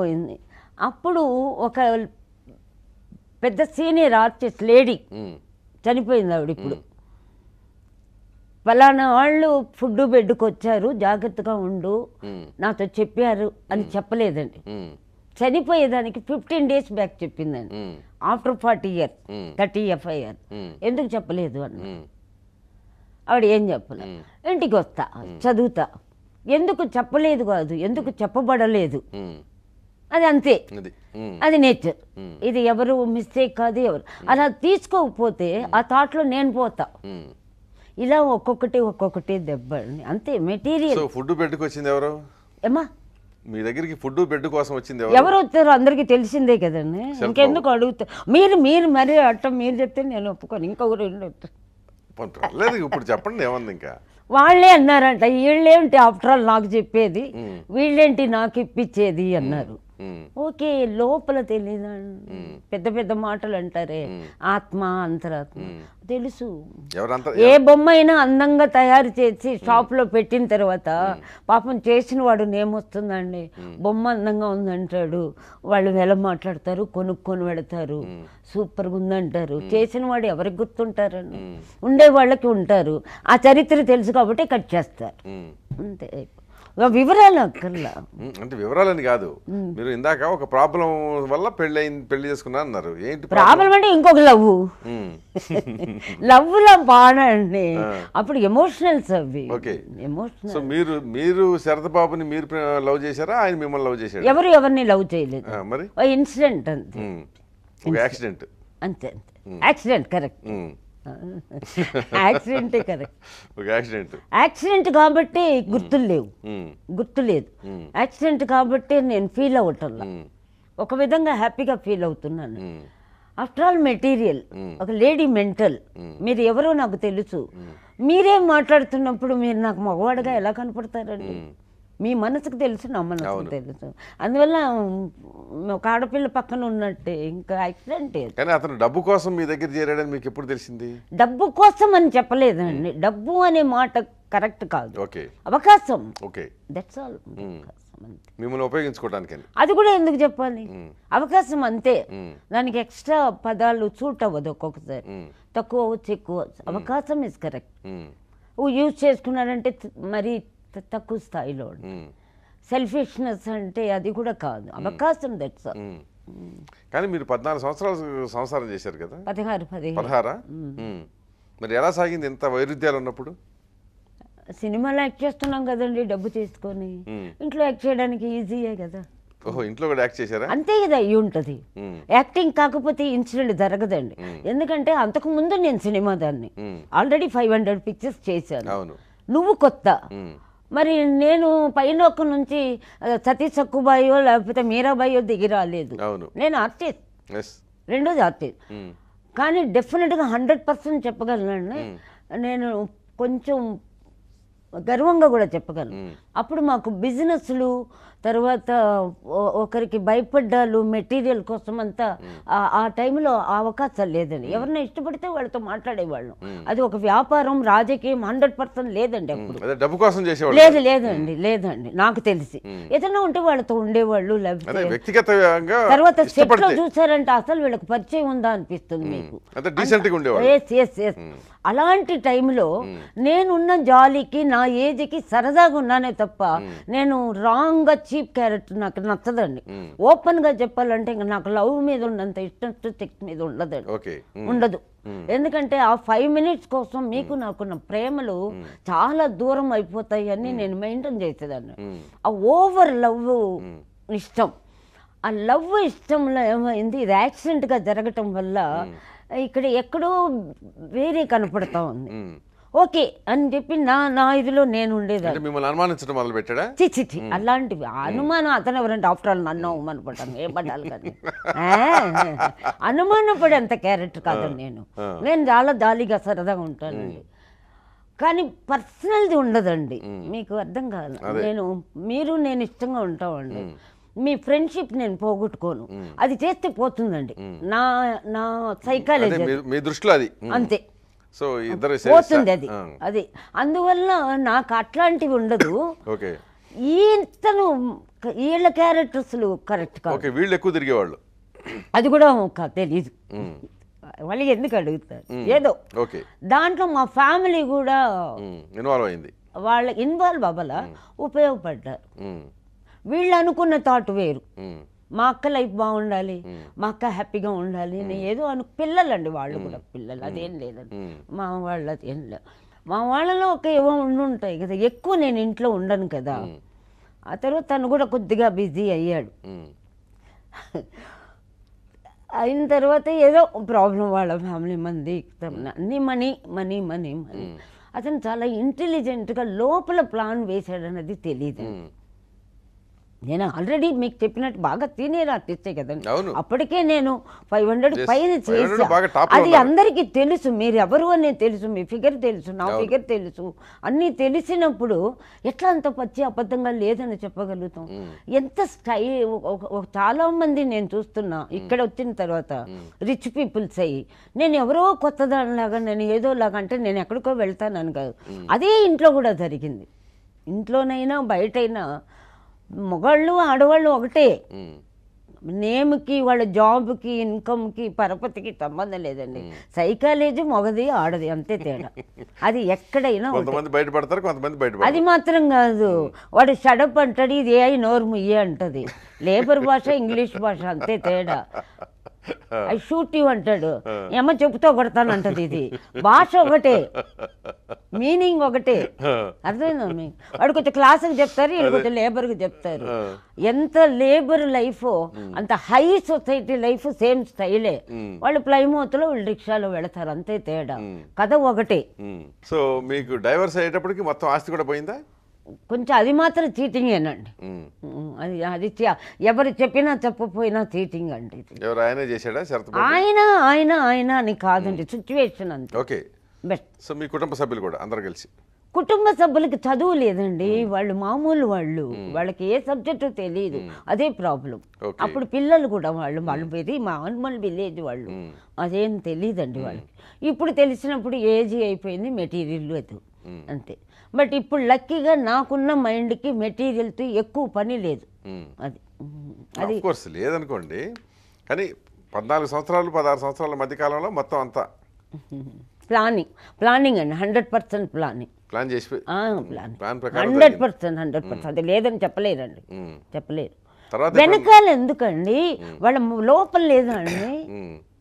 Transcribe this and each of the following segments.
వెళ్ళిపోయింది అప్పుడు ఒక పెద్ద సీనియర్ ఆర్టిస్ట్ లేడీ చనిపోయింది ఆవిడ ఇప్పుడు ఫలానా వాళ్ళు ఫుడ్ బెడ్కి వచ్చారు జాగ్రత్తగా ఉండు నాతో చెప్పారు అని చెప్పలేదండి చనిపోయేదానికి ఫిఫ్టీన్ డేస్ బ్యాక్ చెప్పిందండి after forty year thirty FIR ఎందుకు చెప్పలేదు అని ఆవిడ ఏం చెప్పలే ఇంటికి వస్తా చదువుతా ఎందుకు చెప్పలేదు కాదు ఎందుకు చెప్పబడలేదు అది అంతే అది నేచర్ ఇది ఎవరు మిస్టేక్ కాదు ఎవరు అలా తీసుకోకపోతే ఆ థాట్లో నేను పోతా ఇలా ఒక్కొక్కటి ఒక్కొక్కటి దెబ్బ అంతే మెటీరియల్ ఫుడ్ పెట్టుకొచ్చింది ఎవరు ఏమా మీ దగ్గరికి ఫుడ్ బెడ్ కోసం వచ్చింది ఎవరు వచ్చారో అందరికీ తెలిసిందే కదండి ఇంకెందుకు అడుగుతా మీరు మీరు మరీ అట్టం మీరు చెప్తే నేను ఒప్పుకోను ఇంకొకరు లేదు ఇప్పుడు చెప్పండి ఏమంది ఇంకా వాళ్ళే అన్నారంట వీళ్ళేంటి ఆఫ్టర్ ఆల్ నాకు చెప్పేది వీళ్ళేంటి నాకు ఇప్పించేది అన్నారు ఓకే లోపల తెలీదు పెద్ద పెద్ద మాటలు అంటారే ఆత్మ అంతరాత్మ తెలుసు ఏ బొమ్మ అయినా అందంగా తయారు చేసి షాప్లో పెట్టిన తర్వాత పాపం చేసిన వాడు నేమొస్తుందండి బొమ్మ అందంగా ఉందంటాడు వాళ్ళు వెల మాట్లాడతారు కొనుక్కొని పెడతారు సూపర్గా ఉందంటారు చేసిన వాడు ఎవరికి గుర్తుంటారని ఉండే వాళ్ళకి ఉంటారు ఆ చరిత్ర తెలుసు కాబట్టి కట్ చేస్తారు అంతే వివరాలు అక్కర్లా అంటే వివరాలని కాదు మీరు ఇందాక ఒక ప్రాబ్లం వల్ల పెళ్ళి పెళ్లి చేసుకున్నా అన్నారు ఏంటి ప్రాబ్లం అంటే ఇంకొక లవ్ లవ్ లో బాణండి అప్పుడు ఎమోషనల్స్ అవి ఎమోషనల్ సో మీరు మీరు బాబుని మీరు లవ్ చేశారా ఆయన మిమ్మల్ని లవ్ చేశారు ఎవరు ఎవరిని లవ్ చేయలేదు మరి ఇన్సిడెంట్ అంతే యాక్సిడెంట్ అంతే అంతే యాక్సిడెంట్ కరెక్ట్ యాక్సిడెంటే కదా యాక్సిడెంట్ యాక్సిడెంట్ కాబట్టి గుర్తులు hmm. లేవు hmm. గుర్తు లేదు యాక్సిడెంట్ hmm. కాబట్టి నేను ఫీల్ అవ్వటం ఒక విధంగా హ్యాపీగా ఫీల్ అవుతున్నాను ఆఫ్టర్ ఆల్ మెటీరియల్ ఒక లేడీ మెంటల్ మీరు ఎవరో నాకు తెలుసు మీరేం మాట్లాడుతున్నప్పుడు మీరు నాకు మగవాడిగా ఎలా కనపడతారండి మీ మనసుకు తెలుసు నా మనసుకు తెలుసు అందువల్ల ఒక ఆడపిల్ల పక్కన ఉన్నట్టే ఇంకా యాక్సిడెంట్ కానీ అతను డబ్బు కోసం మీ దగ్గర చేరాడని మీకు ఎప్పుడు తెలిసింది డబ్బు కోసం అని చెప్పలేదండి డబ్బు అనే మాట కరెక్ట్ కాదు ఓకే అవకాశం ఓకే దట్స్ ఆల్ మిమ్మల్ని ఉపయోగించుకోవడానికి అది కూడా ఎందుకు చెప్పాలి అవకాశం అంతే దానికి ఎక్స్ట్రా పదాలు సూట్ అవ్వదు ఒక్కొక్కసారి తక్కువ అవ్వచ్చు ఎక్కువ అవకాశం ఇస్ కరెక్ట్ యూజ్ చేసుకున్నారంటే మరి తక్కువ స్థాయిలో ఉంటుంది సెల్ఫిష్నెస్ అంటే అది కూడా కాదు అవకాశం దట్స్ కానీ మీరు పద్నాలుగు సంవత్సరాలు సంసారం చేశారు కదా పదహారు పదహారా మరి ఎలా సాగింది ఇంత వైరుధ్యాలు ఉన్నప్పుడు సినిమాలో యాక్ట్ చేస్తున్నాం కదండి డబ్బు తీసుకొని ఇంట్లో యాక్ట్ చేయడానికి ఈజీయే కదా ఇంట్లో కూడా యాక్ట్ చేశారా అంతే కదా అయి ఉంటుంది యాక్టింగ్ కాకపోతే ఇన్సిడెంట్ జరగదండి ఎందుకంటే అంతకు ముందు నేను సినిమా దాన్ని ఆల్రెడీ ఫైవ్ హండ్రెడ్ పిక్చర్స్ చేశాను నువ్వు కొత్త మరి నేను పైన ఒక నుంచి సతీష్ చక్కుబాయో లేకపోతే మీరాబాయో దిగి రాలేదు నేను ఆర్టిస్ట్ రెండోది ఆర్టిస్ట్ కానీ డెఫినెట్గా హండ్రెడ్ పర్సెంట్ చెప్పగలను నేను కొంచెం గర్వంగా కూడా చెప్పగలను అప్పుడు మాకు బిజినెస్లు తర్వాత ఒకరికి భయపడ్డాలు మెటీరియల్ కోసం అంతా ఆ టైంలో అవకాశాలు లేదండి ఎవరిన ఇష్టపడితే వాళ్ళతో మాట్లాడేవాళ్ళం అది ఒక వ్యాపారం రాజకీయం హండ్రెడ్ పర్సెంట్ లేదండి అప్పుడు డబ్బు కోసం లేదు లేదండి లేదండి నాకు తెలిసి ఏదైనా ఉంటే వాళ్ళతో ఉండేవాళ్ళు లేకపోతే వ్యక్తిగతంగా తర్వాత సెట్లో చూసారంటే అసలు వీళ్ళకి పరిచయం ఉందా అనిపిస్తుంది మీకు అలాంటి టైంలో నేనున్న జాలీకి నా ఏజ్కి సరదాగా ఉన్నానే తప్ప తప్ప నేను గా చీప్ క్యారెక్టర్ నాకు నచ్చదండి ఓపెన్గా చెప్పాలంటే ఇంకా నాకు లవ్ మీద ఉండంత ఇష్టం సెక్స్ మీద ఉండదండి ఉండదు ఎందుకంటే ఆ ఫైవ్ మినిట్స్ కోసం మీకు నాకున్న ప్రేమలు చాలా దూరం అయిపోతాయి అని నేను మెయింటైన్ చేసేదాన్ని ఆ ఓవర్ లవ్ ఇష్టం ఆ లవ్ ఇష్టంలో ఏమైంది ఇది యాక్సిడెంట్గా జరగటం వల్ల ఇక్కడ ఎక్కడో వేరే కనపడతా ఉంది ఓకే అని చెప్పి నా నా ఇదిలో నేను ఉండేదాన్ని మిమ్మల్ని అనుమానించడం మొదలు పెట్టాడా అలాంటివి అనుమానం అతను ఎవరంటే ఆఫ్టర్ ఆల్ నన్ను అవమాన పడ్డాను ఏం పడ్డాలి కానీ అనుమానం అంత క్యారెక్టర్ కాదు నేను నేను చాలా దాలిగా సరదాగా ఉంటానండి కానీ పర్సనల్ది ఉండదండి మీకు అర్థం కాదు నేను మీరు నేను ఇష్టంగా ఉంటామండి మీ ఫ్రెండ్షిప్ నేను పోగొట్టుకోను అది చేస్తే పోతుందండి నా నా సైకాలజీ మీ దృష్టిలో అది అంతే సో ఇద్దరు పోతుంది అది అది అందువల్ల నాకు అట్లాంటివి ఉండదు ఓకే ఈతను వీళ్ళ క్యారెక్టర్స్లు కరెక్ట్ ఓకే వీళ్ళు ఎక్కువ తిరిగేవాళ్ళు అది కూడా తెలీదు వాళ్ళు ఎందుకు అడుగుతారు ఏదో ఓకే దాంట్లో మా ఫ్యామిలీ కూడా ఇన్వాల్వ్ అయింది వాళ్ళ ఇన్వాల్వ్ అవ్వాల ఉపయోగపడ్డారు వీళ్ళు అనుకున్న థాట్ వేరు మా అక్క లైఫ్ బాగుండాలి మా అక్క హ్యాపీగా ఉండాలి నేను ఏదో అను అండి వాళ్ళు కూడా పిల్లలు అదేం లేదండి మా వాళ్ళు అదేం లేదు మా వాళ్ళలో ఒక ఏవో ఉండుంటాయి కదా ఎక్కువ నేను ఇంట్లో ఉండను కదా ఆ తర్వాత తను కూడా కొద్దిగా బిజీ అయ్యాడు అయిన తర్వాత ఏదో ప్రాబ్లం వాళ్ళ ఫ్యామిలీ మంది అన్ని మనీ మనీ మనీ మనీ అతను చాలా ఇంటెలిజెంట్గా లోపల ప్లాన్ వేశాడన్నది తెలియదు నేను ఆల్రెడీ మీకు చెప్పినట్టు బాగా సీనియర్ తెస్తే కదండి అప్పటికే నేను ఫైవ్ హండ్రెడ్ పైన చేసి అది అందరికీ తెలుసు మీరు ఎవరు అని తెలుసు మీ ఫిగర్ తెలుసు నా ఫిగర్ తెలుసు అన్నీ తెలిసినప్పుడు ఎట్లా అంత పచ్చి అబద్ధంగా లేదని చెప్పగలుగుతాం ఎంత స్టై చాలా మంది నేను చూస్తున్నా ఇక్కడ వచ్చిన తర్వాత రిచ్ పీపుల్స్ అయ్యి నేను ఎవరో కొత్త దానిలాగా నేను ఏదోలాగా అంటే నేను ఎక్కడికో వెళ్తానని కాదు అదే ఇంట్లో కూడా జరిగింది ఇంట్లోనైనా బయటైనా మొగళ్ళు ఆడవాళ్ళు ఒకటే నేమ్కి వాళ్ళ జాబ్కి ఇన్కమ్కి పరపతికి సంబంధం లేదండి సైకాలజీ మొగది ఆడది అంతే తేడా అది ఎక్కడైనా అది మాత్రం కాదు వాడు షడప్ అంటాడు ఇది ఏ నోరు ముయ్యే అంటది లేబర్ భాష ఇంగ్లీష్ భాష అంతే తేడా ఐ షూట్ అంటాడు ఏమో కొడతాను కొడతానంటది ఇది భాష ఒకటే మీనింగ్ ఒకటే అర్థమైందా వాడు కొంచెం క్లాసుకి చెప్తారు వీళ్ళు కొంచెం కి చెప్తారు ఎంత లేబర్ లైఫ్ అంత హై సొసైటీ లైఫ్ సేమ్ స్టైలే వాళ్ళు లో వాళ్ళు రిక్షాలో వెళతారు అంతే తేడా కథ ఒకటే సో మీకు డైవర్స్ అయ్యేటప్పటికి మొత్తం ఆస్తి కూడా పోయిందా కొంచెం అది మాత్రం ఏనండి అది అది ఎవరు చెప్పినా చెప్పపోయినా చీటింగ్ అండి ఆయన ఆయన ఆయన ఆయన అని కాదండి సిచ్యువేషన్ అంతే ఓకే బెస్ట్ సో మీ కుటుంబ సభ్యులు కూడా అందరు కలిసి కుటుంబ సభ్యులకి చదువు లేదండి వాళ్ళు మామూలు వాళ్ళు వాళ్ళకి ఏ సబ్జెక్టు తెలియదు అదే ప్రాబ్లం అప్పుడు పిల్లలు కూడా వాళ్ళు వాళ్ళు ఇది మామూలు విలేజ్ వాళ్ళు అదేం తెలియదండి వాళ్ళకి ఇప్పుడు తెలిసినప్పుడు ఏజీ అయిపోయింది మెటీరియల్ లేదు అంతే బట్ ఇప్పుడు లక్కీగా నాకున్న మైండ్కి మెటీరియల్తో ఎక్కువ పని లేదు అది అది కోర్స్ లేదనుకోండి కానీ పద్నాలుగు సంవత్సరాలు పదహారు సంవత్సరాల మధ్యకాలంలో మొత్తం అంతా ప్లానింగ్ ప్లానింగ్ అండి హండ్రెడ్ పర్సెంట్ ప్లానింగ్ ప్లాన్ చేసి plan hundred percent hundred percent అది లేదని అండి చెప్పలేరు వెనకాల ఎందుకండి వాళ్ళ లోపల లేదండి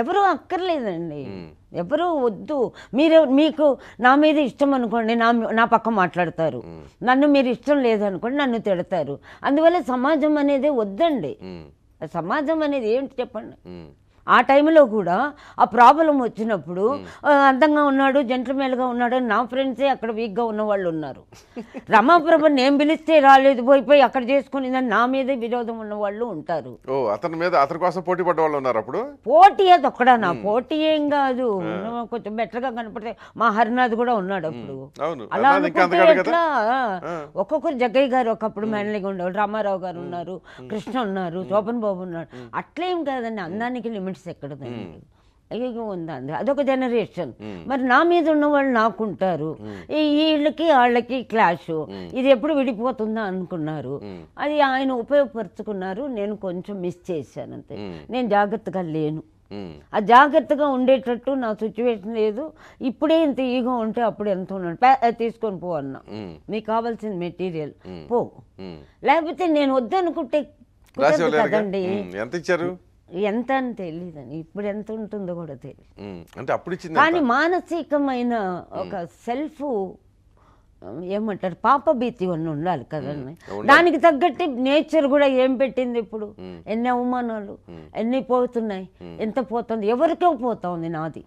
ఎవరూ అక్కర్లేదండి ఎవరూ వద్దు మీరు మీకు నా మీద ఇష్టం అనుకోండి నా నా పక్క మాట్లాడతారు నన్ను మీరు ఇష్టం లేదనుకోండి నన్ను తిడతారు అందువల్ల సమాజం అనేది వద్దండి సమాజం అనేది ఏంటి చెప్పండి ఆ టైంలో కూడా ఆ ప్రాబ్లం వచ్చినప్పుడు అందంగా ఉన్నాడు మేలుగా ఉన్నాడు నా ఫ్రెండ్సే అక్కడ వీక్గా ఉన్న వాళ్ళు ఉన్నారు రమాప్రభ నేను పిలిస్తే రాలేదు పోయిపోయి అక్కడ చేసుకుని నా మీదే విరోధం ఉన్న వాళ్ళు ఉంటారు అతని మీద కోసం పోటీ పడ్డ పోటీ అది ఒక్కడ నా పోటీ ఏం కాదు కొంచెం బెటర్గా కనపడితే మా హరినాథ్ కూడా ఉన్నాడు అప్పుడు అలా ఎట్లా ఒక్కొక్కరు జగ్గయ్య గారు ఒకప్పుడు మేనలిగా ఉండేవాళ్ళు రామారావు గారు ఉన్నారు కృష్ణ ఉన్నారు శోభన్ బాబు ఉన్నారు అట్లేం కాదండి అందానికి లిమిట్స్ లిమిట్స్ ఎక్కడ అయ్యో ఉందండి అదొక జనరేషన్ మరి నా మీద ఉన్న వాళ్ళు నాకుంటారు వీళ్ళకి వాళ్ళకి క్లాష్ ఇది ఎప్పుడు విడిపోతుందా అనుకున్నారు అది ఆయన ఉపయోగపరుచుకున్నారు నేను కొంచెం మిస్ చేశాను అంతే నేను జాగ్రత్తగా లేను ఆ జాగ్రత్తగా ఉండేటట్టు నా సిచ్యువేషన్ లేదు ఇప్పుడే ఇంత ఈగో ఉంటే అప్పుడు ఎంత ఉన్నాను తీసుకొని పో అన్నా మీకు కావాల్సిన మెటీరియల్ పో లేకపోతే నేను వద్దనుకుంటే కదండి ఎంత ఇచ్చారు ఎంత అని తెలియదని ఇప్పుడు ఎంత ఉంటుందో కూడా తెలియదు అంటే అప్పుడు కానీ మానసికమైన ఒక సెల్ఫ్ ఏమంటారు పాపభీతి అని ఉండాలి కదండి దానికి తగ్గట్టు నేచర్ కూడా ఏం పెట్టింది ఇప్పుడు ఎన్ని అవమానాలు ఎన్ని పోతున్నాయి ఎంత పోతుంది ఎవరికో పోతుంది నాది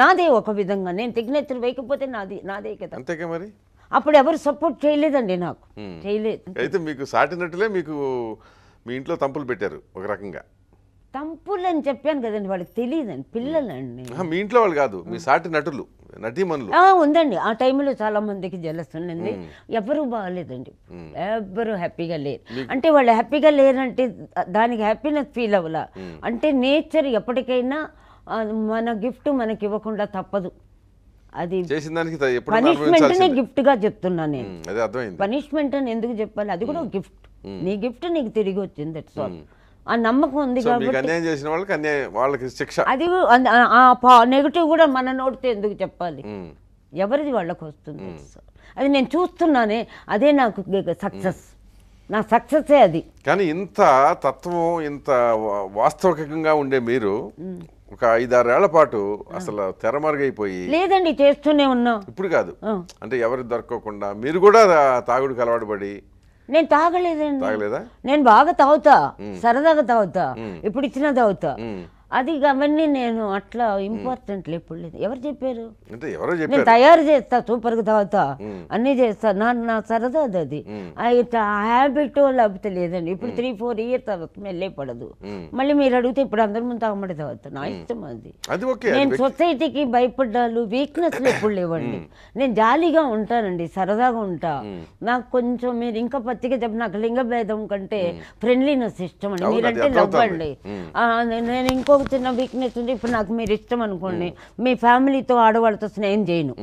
నాదే ఒక విధంగా నేను తిగ్నేచర్ వేయకపోతే నాది నాదే కదా అంతేగా మరి అప్పుడు ఎవరు సపోర్ట్ చేయలేదండి నాకు చేయలేదు అయితే మీకు సాటినట్లే మీకు మీ ఇంట్లో తంపులు పెట్టారు ఒక రకంగా తంపులు అని చెప్పాను కదండి వాళ్ళకి తెలియదండి పిల్లలండి మీ ఇంట్లో వాళ్ళు కాదు మీ సాటి నటులు నటీమణులు ఉందండి ఆ టైంలో చాలా మందికి జలస్తుండండి ఎవరు బాగాలేదండి ఎవరు హ్యాపీగా లేరు అంటే వాళ్ళు హ్యాపీగా లేరంటే దానికి హ్యాపీనెస్ ఫీల్ అవ్వాల అంటే నేచర్ ఎప్పటికైనా మన గిఫ్ట్ మనకి ఇవ్వకుండా తప్పదు అది పనిష్మెంట్ గిఫ్ట్ గా చెప్తున్నా నేను పనిష్మెంట్ అని ఎందుకు చెప్పాలి అది కూడా గిఫ్ట్ నీ గిఫ్ట్ నీకు తిరిగి వచ్చింది దట్స్ ఆల్ ఆ నమ్మకం ఉంది కాబట్టి అన్యాయం చేసిన వాళ్ళకి అన్యాయం వాళ్ళకి శిక్ష అది నెగిటివ్ కూడా మన నోటితో ఎందుకు చెప్పాలి ఎవరిది వాళ్ళకి వస్తుంది అది నేను చూస్తున్నానే అదే నాకు సక్సెస్ నా సక్సెస్ అది కానీ ఇంత తత్వం ఇంత వాస్తవికంగా ఉండే మీరు ఒక ఐదారేళ్ల పాటు అసలు తెరమరుగైపోయి లేదండి చేస్తూనే ఉన్నా ఇప్పుడు కాదు అంటే ఎవరు దొరకకుండా మీరు కూడా తాగుడుకు అలవాటు పడి నేను తాగలేదండి నేను బాగా తాగుతా సరదాగా తాగుతా ఇప్పుడు ఇచ్చినా తాగుతా అది అవన్నీ నేను అట్లా ఇంపార్టెంట్ ఎప్పుడు లేదు ఎవరు చెప్పారు నేను తయారు చేస్తా సూపర్ తాగుతా అన్ని చేస్తా నా నా సరదా అది ఇట్లా హ్యాబిట్ లేకపోతే లేదండి ఇప్పుడు త్రీ ఫోర్ ఇయర్ తర్వాత మెల్లే పడదు మళ్ళీ మీరు అడిగితే ఇప్పుడు అందరి ముందు తాగమడి తాగుతా నా ఇష్టం అది నేను సొసైటీకి భయపడ్డాలు వీక్నెస్ ఎప్పుడు లేవండి నేను జాలీగా ఉంటానండి సరదాగా ఉంటా నాకు కొంచెం మీరు ఇంకా పచ్చిగా చెప్ప నాకు లింగ భేదం కంటే ఫ్రెండ్లీనెస్ ఇష్టం అండి మీరంటే నవ్వండి నేను ఇంకో ఒక చిన్న వీక్నెస్ ఉంది ఇప్పుడు నాకు మీరు ఇష్టం అనుకోండి మీ ఫ్యామిలీతో ఆడవాళ్ళతో స్నేహం చేయను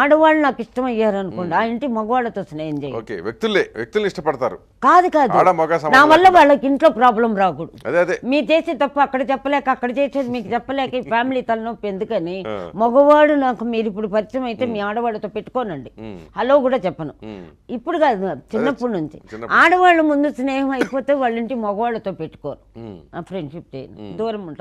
ఆడవాళ్ళు నాకు ఇష్టం అయ్యారు అనుకోండి ఆ ఇంటి మగవాళ్ళతో స్నేహం చేయను వ్యక్తులు ఇష్టపడతారు కాదు కాదు నా వల్ల వాళ్ళకి ఇంట్లో ప్రాబ్లం రాకూడదు మీ చేసే తప్ప అక్కడ చెప్పలేక అక్కడ చేసేది మీకు చెప్పలేక ఈ ఫ్యామిలీ తలనొప్పి ఎందుకని మగవాడు నాకు మీరు ఇప్పుడు పరిచయం అయితే మీ ఆడవాళ్ళతో పెట్టుకోనండి హలో కూడా చెప్పను ఇప్పుడు కాదు చిన్నప్పటి నుంచి ఆడవాళ్ళ ముందు స్నేహం అయిపోతే వాళ్ళ ఇంటి మగవాళ్ళతో పెట్టుకోరు ఫ్రెండ్షిప్ చేయను దూరం ఉంటారు